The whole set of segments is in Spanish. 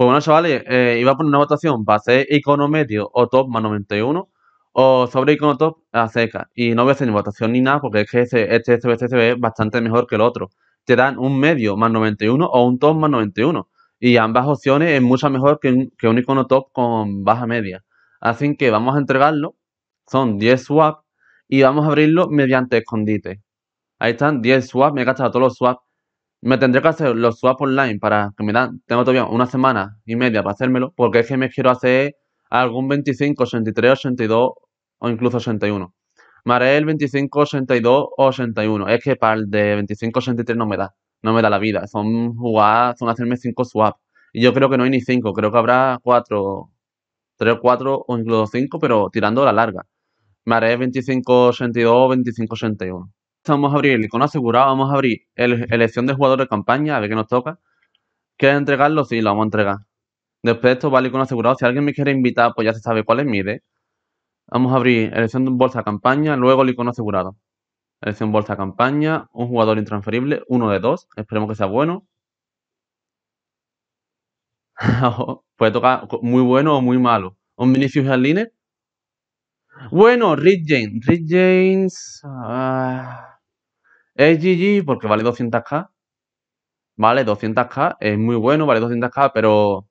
Pues bueno, chavales, eh, iba a poner una votación para hacer icono medio o top más 91 o sobre icono top a seca Y no voy a hacer ni votación ni nada porque es que este, este es este bastante mejor que el otro. Te dan un medio más 91 o un top más 91. Y ambas opciones es mucho mejor que un, que un icono top con baja media. Así que vamos a entregarlo. Son 10 swaps y vamos a abrirlo mediante escondite. Ahí están 10 swaps. Me he gastado todos los swaps me tendré que hacer los swaps online para que me dan, tengo todavía una semana y media para hacérmelo, porque es que me quiero hacer algún 25, 63, 82 o incluso 81. Me el 25, 62 o 81. Es que para el de 25, 63 no me da, no me da la vida. Son jugar, son hacerme 5 swaps. Y yo creo que no hay ni 5, creo que habrá 4, 3 o 4 o incluso 5, pero tirando a la larga. Me el 25, 62 25, 61 vamos a abrir el icono asegurado, vamos a abrir elección de jugador de campaña, a ver qué nos toca. ¿Quieres entregarlo? Sí, lo vamos a entregar. Después de esto va el icono asegurado. Si alguien me quiere invitar, pues ya se sabe cuál es mi idea. Vamos a abrir elección de bolsa campaña, luego el icono asegurado. Elección bolsa campaña, un jugador intransferible, uno de dos. Esperemos que sea bueno. Puede tocar muy bueno o muy malo. Un Vinicius Aline bueno, Rick James. Rick James. Ah, es GG porque vale 200k. Vale, 200k. Es muy bueno, vale 200k, pero.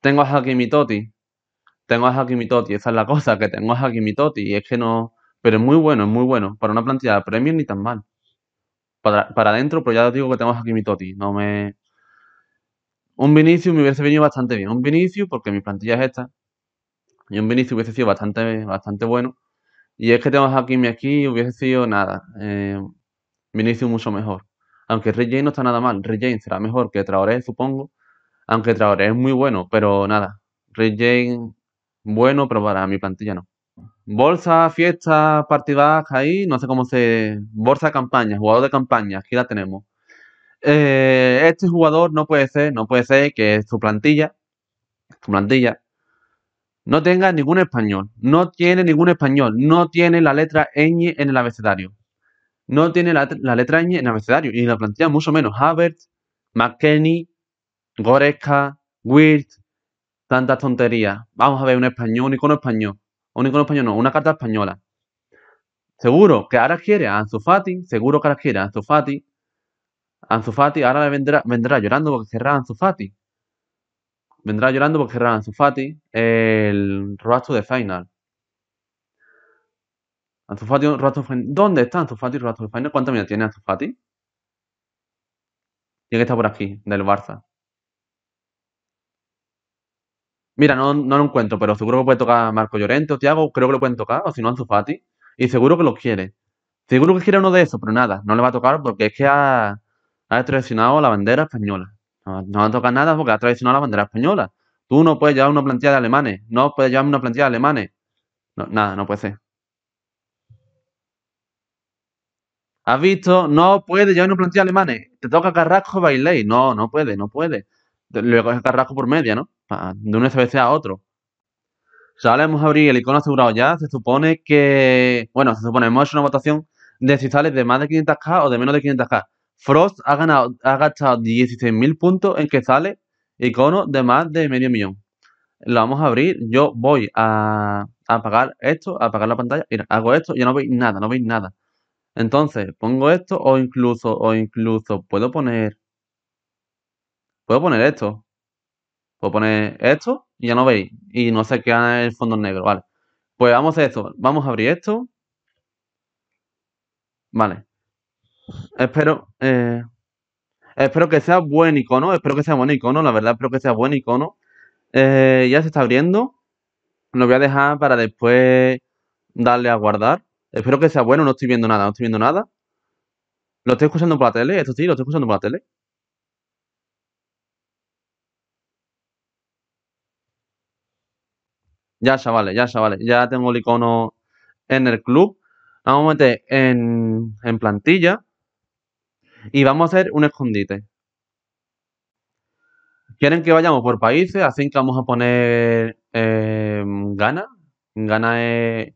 Tengo a mi Totti. Tengo a mi Toti Esa es la cosa, que tengo a mi Totti. Y es que no. Pero es muy bueno, es muy bueno. Para una plantilla de premium ni tan mal. Para, adentro, pero pues ya os digo que tengo a mi Toti No me. Un Vinicius me hubiese venido bastante bien. Un Vinicius, porque mi plantilla es esta. Y un Vinicius hubiese sido bastante, bastante bueno. Y es que tengo a Kimi aquí hubiese sido nada. Eh, Vinicius mucho mejor. Aunque Ray no está nada mal. Ray será mejor que Traoré, supongo. Aunque Traoré es muy bueno, pero nada. Ray bueno, pero para mi plantilla no. Bolsa, fiesta, partidas ahí, no sé cómo se. Bolsa de campaña, jugador de campaña, aquí la tenemos. Eh, este jugador no puede ser, no puede ser que es su plantilla, su plantilla, no tenga ningún español. No tiene ningún español. No tiene la letra ñ en el abecedario. No tiene la, letra ñ en el abecedario. Y la plantilla mucho menos. Habert, McKenney, Goretzka, Wilt, Tantas tonterías. Vamos a ver un español, un icono español. Un icono español no, una carta española. Seguro que ahora quiere a Anzufati. Seguro que ahora quiere a Anzufati. Anzufati ahora vendrá, vendrá llorando porque querrá Anzufati vendrá llorando porque cerrarán Ansu Fati el rastro de Final. ¿Dónde está Anzufati Fati, Road Final? ¿Cuánta vida tiene Anzufati? Fati? que está por aquí, del Barça. Mira, no, lo encuentro, pero seguro que puede tocar Marco Llorente o Thiago, creo que lo pueden tocar, o si no Anzufati. Y seguro que lo quiere. Seguro que quiere uno de esos, pero nada, no le va a tocar porque es que ha, ha la bandera española. No, toca nada porque ha traicionado la bandera española. Tú no puedes llevar una plantilla de alemanes. No puedes llevar una plantilla de alemanes. nada, no puede ser. ¿Has visto? No puede llevar una plantilla de alemanes. Te toca Carrasco Bailey. No, no puede, no puede. Luego es Carrasco por media, ¿no? De un SBC a otro. O pues sea, ahora hemos abrir el icono asegurado ya. Se supone que. Bueno, se supone, hemos hecho una votación de si sales de más de 500k o de menos de 500k. Frost ha, ganado, ha gastado 16.000 puntos en que sale icono de más de medio millón. Lo vamos a abrir. Yo voy a, apagar esto, a apagar la pantalla. Mira, hago esto y ya no veis nada, no veis nada. Entonces, pongo esto o incluso, o incluso puedo poner... Puedo poner esto. Puedo poner esto y ya no veis. Y no se queda en el fondo negro, vale. Pues vamos a esto. Vamos a abrir esto. Vale. Espero, eh, espero que sea buen icono, espero que sea buen icono, la verdad espero que sea buen icono. Eh, ya se está abriendo, lo voy a dejar para después darle a guardar. Espero que sea bueno, no estoy viendo nada, no estoy viendo nada. Lo estoy escuchando por la tele, esto sí, lo estoy escuchando por la tele. Ya, vale, ya, vale Ya tengo el icono en el club. Vamos a meter en, en plantilla. Y vamos a hacer un escondite. Quieren que vayamos por países, así que vamos a poner eh, Gana. Gana es,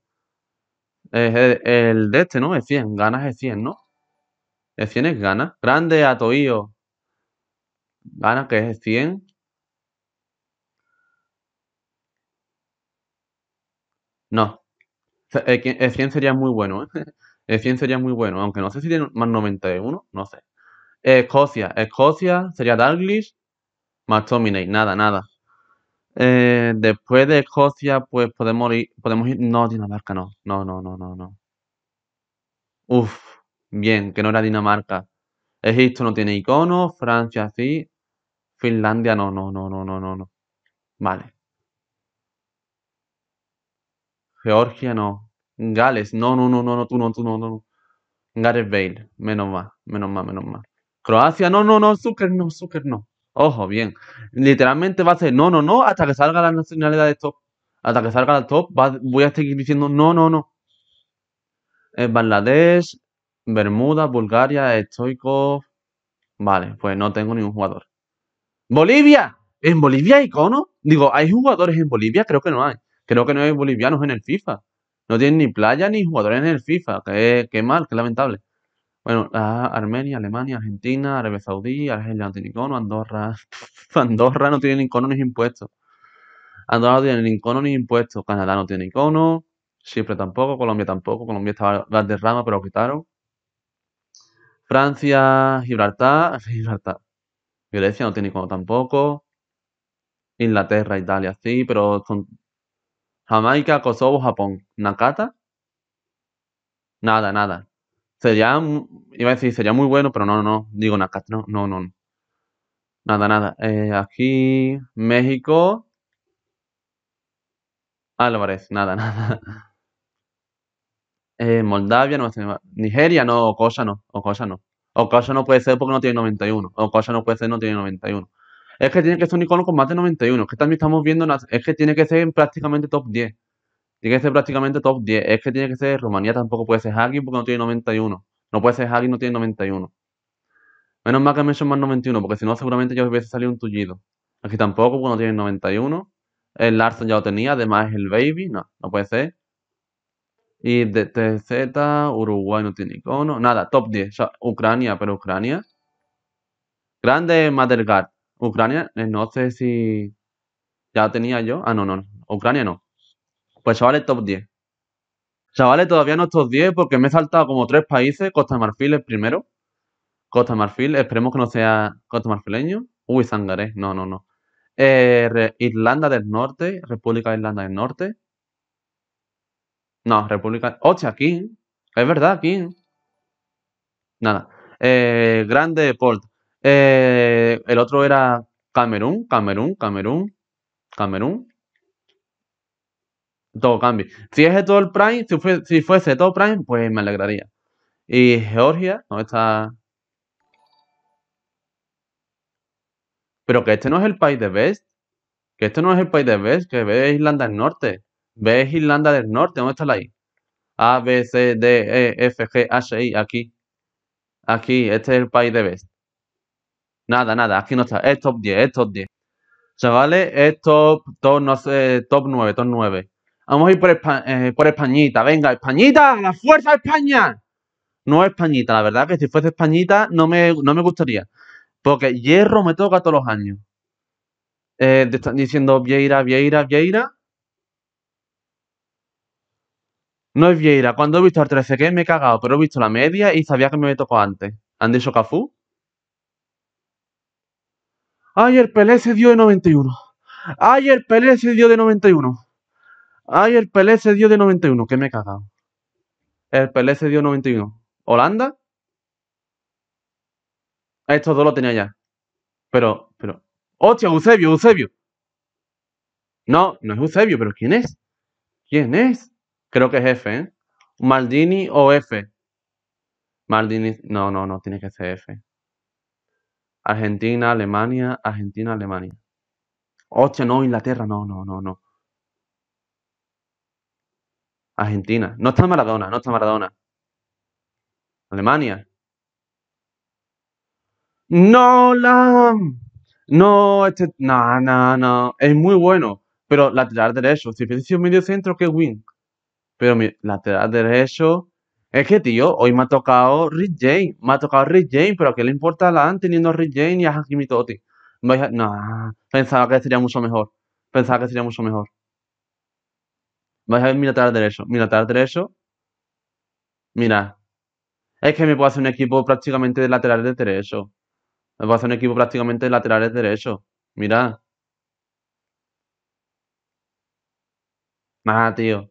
es el, de este, ¿no? Es 100. Gana es 100, ¿no? Es 100 es Gana. Grande, Atoío. Gana, que es 100. No. Es 100 sería muy bueno, ¿eh? El 100 sería muy bueno, aunque no sé si tiene más 91, no sé. Escocia, Escocia sería Dalglish más nada, nada. Eh, después de Escocia, pues podemos ir, podemos ir, no, Dinamarca no, no, no, no, no, no. Uf, bien, que no era Dinamarca. Egipto no tiene iconos, Francia sí, Finlandia no, no, no, no, no, no, no. Vale. Georgia no. Gales, no, no, no, no, no, tú no, tú no, no. Gareth Bale, menos mal, menos mal, menos mal. Croacia, no, no, no, Zucker, no, Zucker, no. Ojo, bien. Literalmente va a ser no, no, no, hasta que salga la nacionalidad de top. Hasta que salga la top, voy a seguir diciendo no, no, no. Bangladesh, Bermuda, Bulgaria, Estoikov Vale, pues no tengo ningún jugador. ¡Bolivia! ¿En Bolivia hay cono? Digo, ¿hay jugadores en Bolivia? Creo que no hay. Creo que no hay bolivianos en el FIFA. No tienen ni playa ni jugadores en el FIFA. Qué, qué mal, qué lamentable. Bueno, Armenia, Alemania, Argentina, Arabia Saudí, Argelia no tiene icono, Andorra. Andorra no tiene ni icono ni impuestos. Andorra no tiene ni icono ni impuestos. Canadá no tiene icono. Chipre tampoco, Colombia tampoco. Colombia estaba de rama, pero lo quitaron. Francia, Gibraltar, Gibraltar. Grecia no tiene icono tampoco. Inglaterra, Italia, sí, pero Jamaica, Kosovo, Japón. ¿Nakata? Nada, nada. Sería, iba a decir, sería muy bueno, pero no, no, digo Nakata, no, no, no. Nada, nada. Eh, aquí, México. Álvarez, nada, nada. Eh, Moldavia, no, Nigeria, no, o cosa no, o cosa no. O cosa no puede ser porque no tiene 91. O cosa no puede ser, no tiene 91. Es que tiene que ser un icono con más de 91. Es que también estamos viendo, es que tiene que ser prácticamente top 10. Tiene que ser prácticamente top 10. Es que tiene que ser Rumanía, tampoco puede ser Hagi porque no tiene 91. No puede ser Hagi, no tiene 91. Menos mal que me son más 91, porque si no, seguramente yo hubiese salido un tullido. Aquí tampoco, porque no tiene 91. El Larson ya lo tenía, además es el Baby, no, no puede ser. Y de TZ, Uruguay no tiene icono, nada, top 10. O sea, Ucrania, pero Ucrania. Grande Madergard. Ucrania, eh, no sé si ya tenía yo. Ah, no, no, Ucrania no. Pues chavales, top 10. Chavales, todavía no estos 10 porque me he saltado como tres países. Costa de Marfil es primero. Costa de Marfil, esperemos que no sea Costa Marfileño. Uy, Sangaré, no, no, no. Eh, Irlanda del Norte, República de Irlanda del Norte. No, República. Hostia, aquí. Es verdad, aquí. Nada. Eh, Grande Port. Eh, el otro era Camerún, Camerún, Camerún, Camerún. Todo cambia. Si es todo el Prime, si, fuese, todo Prime, pues me alegraría. Y Georgia, ¿dónde está? Pero que este no es el país de Best. Que este no es el país de Best, que ve Irlanda del Norte. B es Irlanda del Norte, ¿dónde está la I? A, B, C, D, E, F, G, H, I, aquí. Aquí, este es el país de Best. Nada, nada, aquí no está. Es top 10, es top 10. Chavales, es top, top, no top 9, top 9. Vamos a ir eh, por, Españita. Venga, Españita, la fuerza España. No es Españita, la verdad que si fuese Españita no me, no me gustaría. Porque hierro me toca todos los años. Eh, te están diciendo Vieira, Vieira, Vieira. No es Vieira. Cuando he visto al 13 que me he cagado, pero he visto la media y sabía que me tocó antes. ¿Han dicho Cafú? Ay, el Pelé se dio de 91. Ay, el Pelé se dio de 91. Ay, el Pelé se dio de 91. Que me he cagado. El Pelé se dio 91. ¿Holanda? Estos dos lo tenía ya. Pero, pero. ¡Hostia, Eusebio, Eusebio! No, no es Eusebio, pero ¿quién es? ¿Quién es? Creo que es F, ¿eh? Maldini o F. Maldini. No, no, no, tiene que ser F. Argentina, Alemania, Argentina, Alemania. Hostia, no, Inglaterra, no, no, no, no. Argentina. No está Maradona, no está Maradona. Alemania. No, la... No, este... No, no, no. Es muy bueno. Pero lateral derecho. Si fuese un medio centro, que win. Pero lateral derecho es que, tío, hoy me ha tocado Rick Jane. Me ha tocado Rick Jane, pero qué le importa a la teniendo a Rick Jane y a Hakimi No, pensaba que sería mucho mejor. Pensaba que sería mucho mejor. Vais a ver mi lateral derecho. Mi lateral derecho. Mira. Es que me puedo hacer un equipo prácticamente de laterales de derecho. Me puedo hacer un equipo prácticamente de laterales de derecho. Mira. Nada, tío.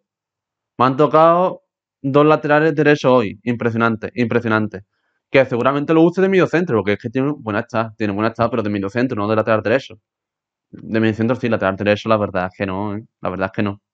Me han tocado dos laterales derechos hoy. Impresionante, impresionante. Que seguramente lo guste de mi centro, porque es que tiene buena está, tiene buena está, pero de mi no de lateral derecho. De mi centro sí, lateral derecho, la verdad es que no, ¿eh? la verdad es que no.